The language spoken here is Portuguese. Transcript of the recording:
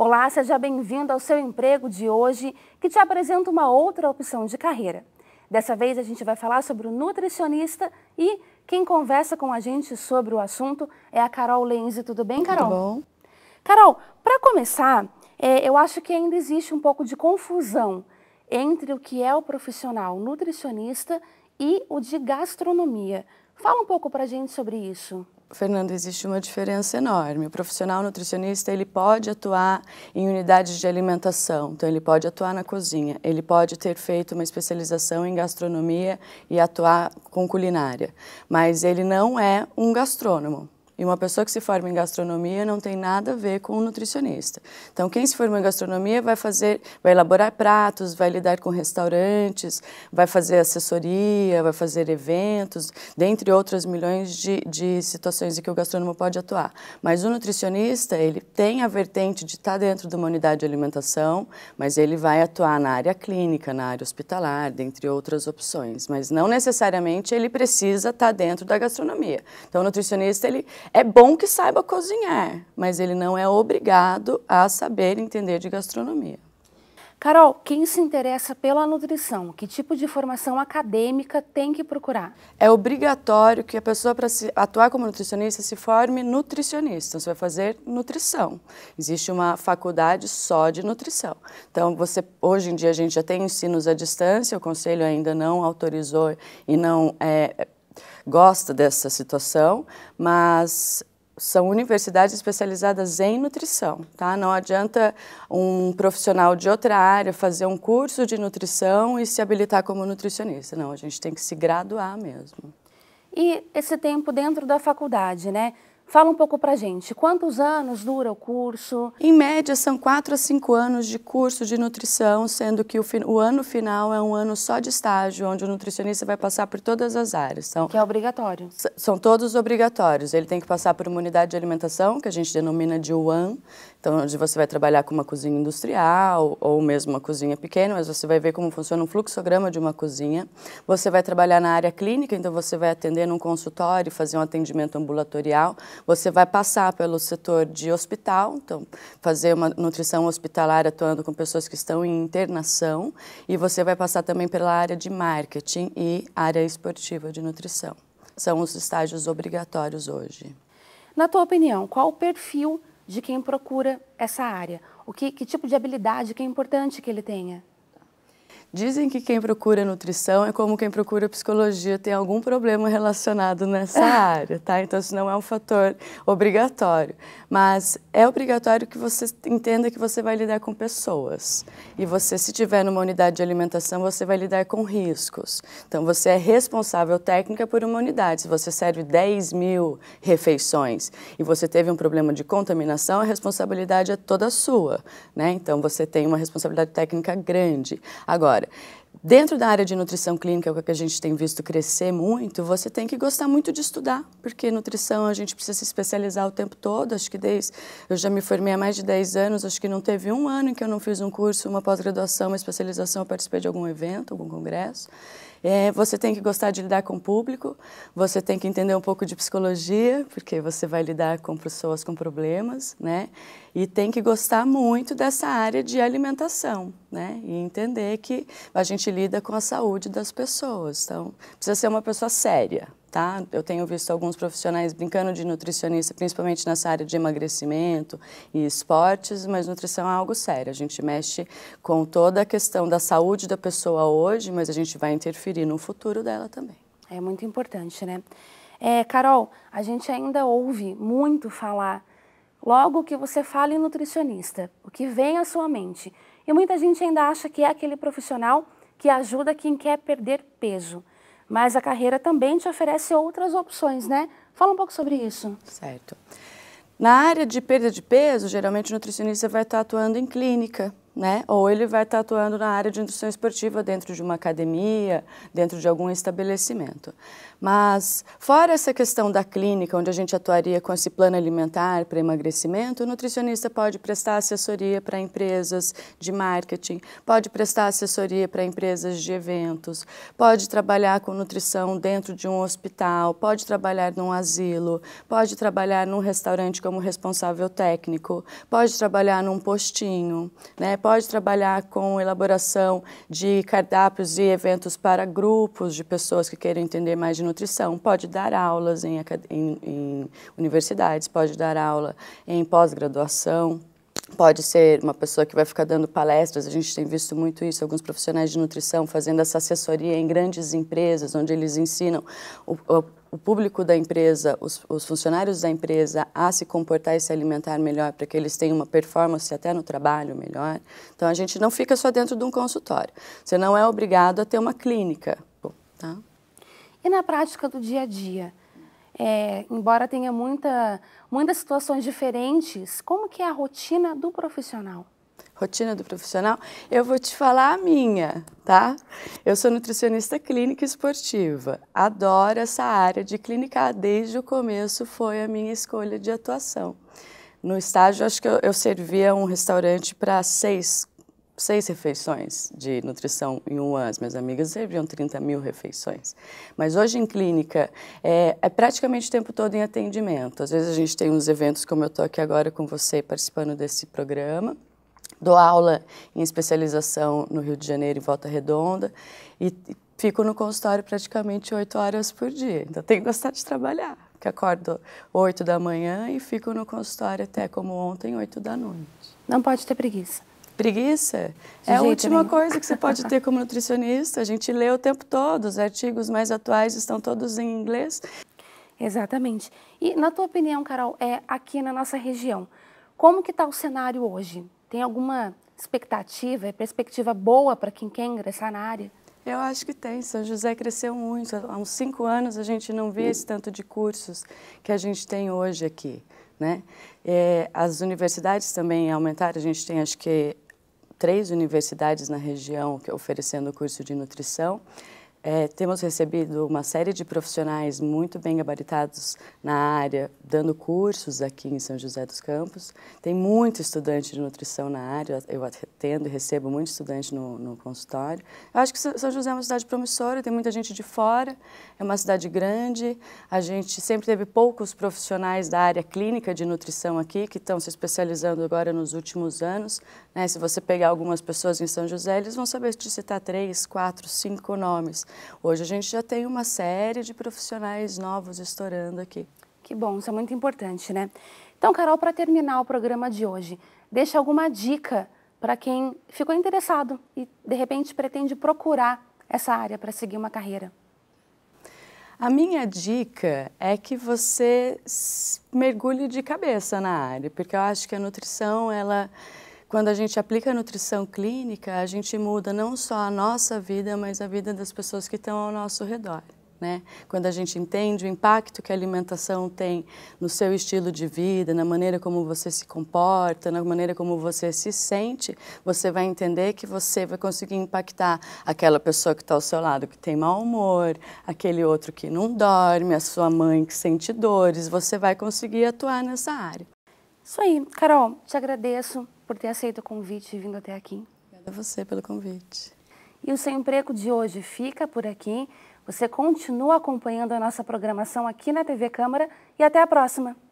Olá, seja bem-vindo ao seu emprego de hoje, que te apresenta uma outra opção de carreira. Dessa vez a gente vai falar sobre o nutricionista e quem conversa com a gente sobre o assunto é a Carol Lenze. Tudo bem, Carol? Tudo bom. Carol, para começar, é, eu acho que ainda existe um pouco de confusão entre o que é o profissional nutricionista e o de gastronomia. Fala um pouco para a gente sobre isso. Fernando, existe uma diferença enorme. O profissional nutricionista ele pode atuar em unidades de alimentação, então ele pode atuar na cozinha, ele pode ter feito uma especialização em gastronomia e atuar com culinária, mas ele não é um gastrônomo. E uma pessoa que se forma em gastronomia não tem nada a ver com um nutricionista. Então, quem se forma em gastronomia vai fazer, vai elaborar pratos, vai lidar com restaurantes, vai fazer assessoria, vai fazer eventos, dentre outras milhões de, de situações em que o gastrônomo pode atuar. Mas o nutricionista, ele tem a vertente de estar dentro de uma unidade de alimentação, mas ele vai atuar na área clínica, na área hospitalar, dentre outras opções. Mas não necessariamente ele precisa estar dentro da gastronomia. Então, o nutricionista, ele é bom que saiba cozinhar, mas ele não é obrigado a saber entender de gastronomia. Carol, quem se interessa pela nutrição, que tipo de formação acadêmica tem que procurar? É obrigatório que a pessoa, para atuar como nutricionista, se forme nutricionista. Você vai fazer nutrição. Existe uma faculdade só de nutrição. Então, você hoje em dia a gente já tem ensinos à distância, o conselho ainda não autorizou e não é, gosta dessa situação, mas são universidades especializadas em nutrição, tá? Não adianta um profissional de outra área fazer um curso de nutrição e se habilitar como nutricionista. Não, a gente tem que se graduar mesmo. E esse tempo dentro da faculdade, né? Fala um pouco pra gente, quantos anos dura o curso? Em média, são quatro a cinco anos de curso de nutrição, sendo que o, o, ano final é um ano só de estágio, onde o nutricionista vai passar por todas as áreas. São, que é obrigatório. São todos obrigatórios. Ele tem que passar por uma unidade de alimentação, que a gente denomina de UAN, então, onde você vai trabalhar com uma cozinha industrial ou mesmo uma cozinha pequena, mas você vai ver como funciona um fluxograma de uma cozinha. Você vai trabalhar na área clínica, então você vai atender num consultório, fazer um atendimento ambulatorial. Você vai passar pelo setor de hospital, então fazer uma nutrição hospitalar atuando com pessoas que estão em internação. E você vai passar também pela área de marketing e área esportiva de nutrição. São os estágios obrigatórios hoje. Na tua opinião, qual o perfil de quem procura essa área? O que, que tipo de habilidade que é importante que ele tenha? Dizem que quem procura nutrição é como quem procura psicologia tem algum problema relacionado nessa área, tá? Então isso não é um fator obrigatório, mas é obrigatório que você entenda que você vai lidar com pessoas. E você se tiver numa unidade de alimentação, você vai lidar com riscos. Então você é responsável técnica por uma unidade. Se você serve 10 mil refeições e você teve um problema de contaminação, a responsabilidade é toda sua, né? Então você tem uma responsabilidade técnica grande. Agora Agora, Dentro da área de nutrição clínica, é que a gente tem visto crescer muito, você tem que gostar muito de estudar, porque nutrição a gente precisa se especializar o tempo todo. Acho que desde. Eu já me formei há mais de 10 anos, acho que não teve um ano em que eu não fiz um curso, uma pós-graduação, uma especialização, eu participei de algum evento, algum congresso. É, você tem que gostar de lidar com o público, você tem que entender um pouco de psicologia, porque você vai lidar com pessoas com problemas, né? E tem que gostar muito dessa área de alimentação, né? E entender que a gente lida com a saúde das pessoas. Então, precisa ser uma pessoa séria, tá? Eu tenho visto alguns profissionais brincando de nutricionista, principalmente nessa área de emagrecimento e esportes, mas nutrição é algo sério. A gente mexe com toda a questão da saúde da pessoa hoje, mas a gente vai interferir no futuro dela também. É muito importante, né? É, Carol, a gente ainda ouve muito falar, logo que você fala em nutricionista, o que vem à sua mente. E muita gente ainda acha que é aquele profissional que ajuda quem quer perder peso. Mas a carreira também te oferece outras opções, né? Fala um pouco sobre isso. Certo. Na área de perda de peso, geralmente o nutricionista vai estar atuando em clínica, né? Ou ele vai estar atuando na área de indução esportiva dentro de uma academia, dentro de algum estabelecimento. Mas fora essa questão da clínica, onde a gente atuaria com esse plano alimentar para emagrecimento, o nutricionista pode prestar assessoria para empresas de marketing, pode prestar assessoria para empresas de eventos, pode trabalhar com nutrição dentro de um hospital, pode trabalhar num asilo, pode trabalhar num restaurante como responsável técnico, pode trabalhar num postinho, né? pode trabalhar com elaboração de cardápios e eventos para grupos de pessoas que querem entender mais de nutrição. Pode dar aulas em, em, em universidades, pode dar aula em pós-graduação pode ser uma pessoa que vai ficar dando palestras, a gente tem visto muito isso, alguns profissionais de nutrição fazendo essa assessoria em grandes empresas, onde eles ensinam o, o, o público da empresa, os, os, funcionários da empresa a se comportar e se alimentar melhor para que eles tenham uma performance até no trabalho melhor. Então a gente não fica só dentro de um consultório. Você não é obrigado a ter uma clínica. Tá? E na prática do dia a dia, é, embora tenha muita, muitas situações diferentes, como que é a rotina do profissional? rotina do profissional, eu vou te falar a minha, tá? Eu sou nutricionista clínica esportiva, adoro essa área de clínica, desde o começo foi a minha escolha de atuação. No estágio, acho que eu, eu servia um restaurante para seis, seis refeições de nutrição em um ano. As minhas amigas serviam 30 mil refeições. Mas hoje em clínica, é, é praticamente o tempo todo em atendimento. Às vezes a gente tem uns eventos, como eu estou aqui agora com você, participando desse programa. Dou aula em especialização no Rio de Janeiro, em Volta Redonda, e fico no consultório praticamente oito horas por dia. Então tenho que gostar de trabalhar, porque acordo oito da manhã e fico no consultório até como ontem, oito da noite. Não pode ter preguiça. Preguiça de é a última nenhum. coisa que você pode ter como nutricionista. A gente lê o tempo todo, os artigos mais atuais estão todos em inglês. Exatamente. E na tua opinião, Carol, é aqui na nossa região, como que está o cenário hoje? Tem alguma expectativa, é perspectiva boa para quem quer ingressar na área? Eu acho que tem. São José cresceu muito. Há uns cinco anos a gente não via esse tanto de cursos que a gente tem hoje aqui. Né? É, as universidades também aumentaram. A gente tem, acho que, três universidades na região oferecendo o curso de nutrição. É, temos recebido uma série de profissionais muito bem gabaritados na área, dando cursos aqui em São José dos Campos. Tem muito estudante de nutrição na área, eu atendo e recebo muito estudante no, no consultório. Eu acho que São José é uma cidade promissora, tem muita gente de fora, é uma cidade grande. A gente sempre teve poucos profissionais da área clínica de nutrição aqui, que estão se especializando agora nos últimos anos. Né? Se você pegar algumas pessoas em São José, eles vão saber te citar três, quatro, cinco nomes. Hoje a gente já tem uma série de profissionais novos estourando aqui. Que bom, isso é muito importante, né? Então, Carol, para terminar o programa de hoje, deixa alguma dica para quem ficou interessado e de repente pretende procurar essa área para seguir uma carreira. A minha dica é que você mergulhe de cabeça na área, porque eu acho que a nutrição ela quando a gente aplica a nutrição clínica, a gente muda não só a nossa vida, mas a vida das pessoas que estão ao nosso redor. Né? Quando a gente entende o impacto que a alimentação tem no seu estilo de vida, na maneira como você se comporta, na maneira como você se sente, você vai entender que você vai conseguir impactar aquela pessoa que está ao seu lado, que tem mau humor, aquele outro que não dorme, a sua mãe que sente dores. Você vai conseguir atuar nessa área. Isso aí, Carol, te agradeço por ter aceito o convite e vindo até aqui. Obrigada a você pelo convite. E o Sem Emprego de hoje fica por aqui. Você continua acompanhando a nossa programação aqui na TV Câmara e até a próxima!